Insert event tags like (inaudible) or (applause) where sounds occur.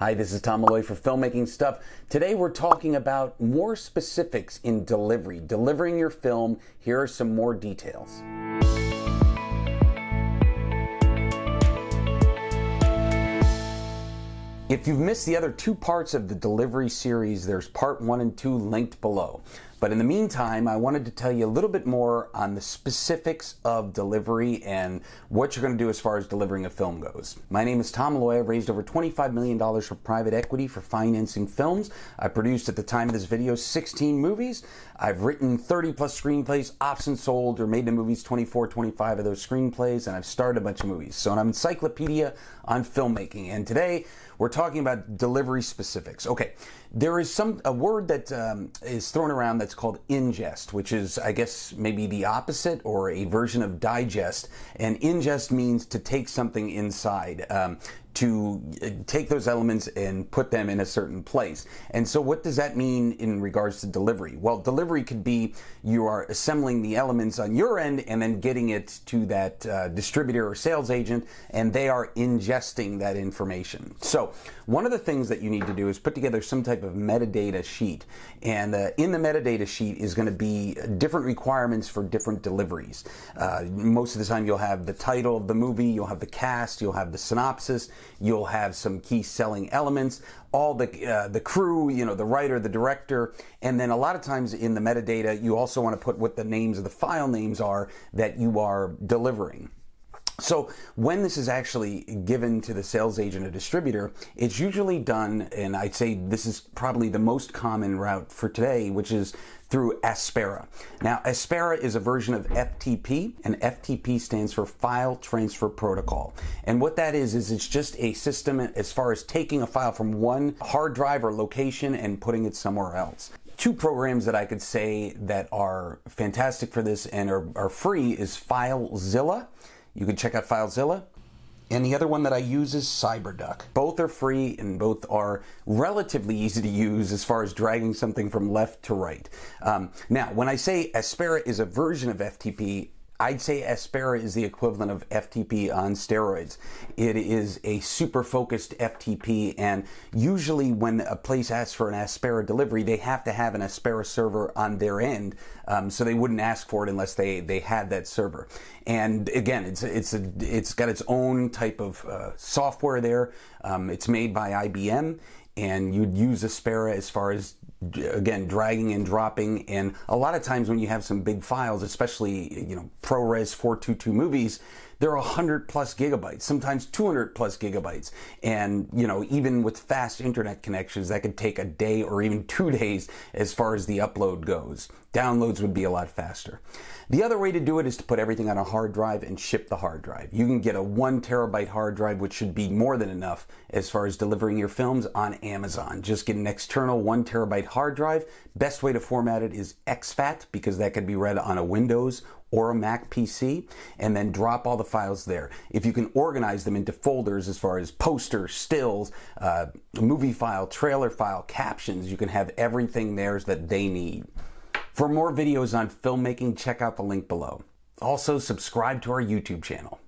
Hi, this is Tom Malloy for Filmmaking Stuff. Today we're talking about more specifics in delivery, delivering your film. Here are some more details. If you've missed the other two parts of the delivery series, there's part one and two linked below. But in the meantime, I wanted to tell you a little bit more on the specifics of delivery and what you're going to do as far as delivering a film goes. My name is Tom Loy. I've raised over $25 million for private equity for financing films. I produced at the time of this video 16 movies. I've written 30 plus screenplays, options sold or made into movies 24, 25 of those screenplays, and I've starred a bunch of movies. So i an encyclopedia on filmmaking. And today we're talking about delivery specifics. Okay, there is some a word that um, is thrown around that that's called ingest, which is, I guess, maybe the opposite or a version of digest. And ingest means to take something inside. Um, to uh, take those elements and put them in a certain place. And so, what does that mean in regards to delivery? Well, delivery could be you are assembling the elements on your end and then getting it to that uh, distributor or sales agent, and they are ingesting that information. So, one of the things that you need to do is put together some type of metadata sheet. And uh, in the metadata sheet is going to be different requirements for different deliveries. Uh, most of the time, you'll have the title of the movie, you'll have the cast, you'll have the synopsis You'll have some key selling elements, all the uh, the crew, you know, the writer, the director, and then a lot of times in the metadata, you also want to put what the names of the file names are that you are delivering. So when this is actually given to the sales agent or distributor, it's usually done, and I'd say this is probably the most common route for today, which is through Aspera. Now, Aspera is a version of FTP, and FTP stands for File Transfer Protocol. And what that is, is it's just a system as far as taking a file from one hard drive or location and putting it somewhere else two programs that I could say that are fantastic for this and are, are free is FileZilla you can check out FileZilla. And the other one that I use is CyberDuck. Both are free and both are relatively easy to use as far as dragging something from left to right. Um, now, when I say Aspera is a version of FTP, I'd say Aspera is the equivalent of FTP on steroids. It is a super focused FTP, and usually when a place asks for an Aspera delivery, they have to have an Aspera server on their end, um, so they wouldn't ask for it unless they, they had that server. And again, it's it's a, it's got its own type of uh, software there. Um, it's made by IBM, and you'd use Aspera as far as again dragging and dropping and a lot of times when you have some big files especially you know ProRes 422 movies they're 100 plus gigabytes, sometimes 200 plus gigabytes. And, you know, even with fast internet connections, that could take a day or even two (laughs) days as far as the upload goes. Downloads would be a lot faster. The other way to do it is to put everything on a hard drive and ship the hard drive. You can get a one terabyte hard drive, which should be more than enough as far as delivering your films on Amazon. Just get an external one terabyte hard drive. Best way to format it is XFAT because that could be read on a Windows or a Mac PC, and then drop all the files there. If you can organize them into folders as far as poster, stills, uh, movie file, trailer file, captions, you can have everything there that they need. For more videos on filmmaking, check out the link below. Also, subscribe to our YouTube channel.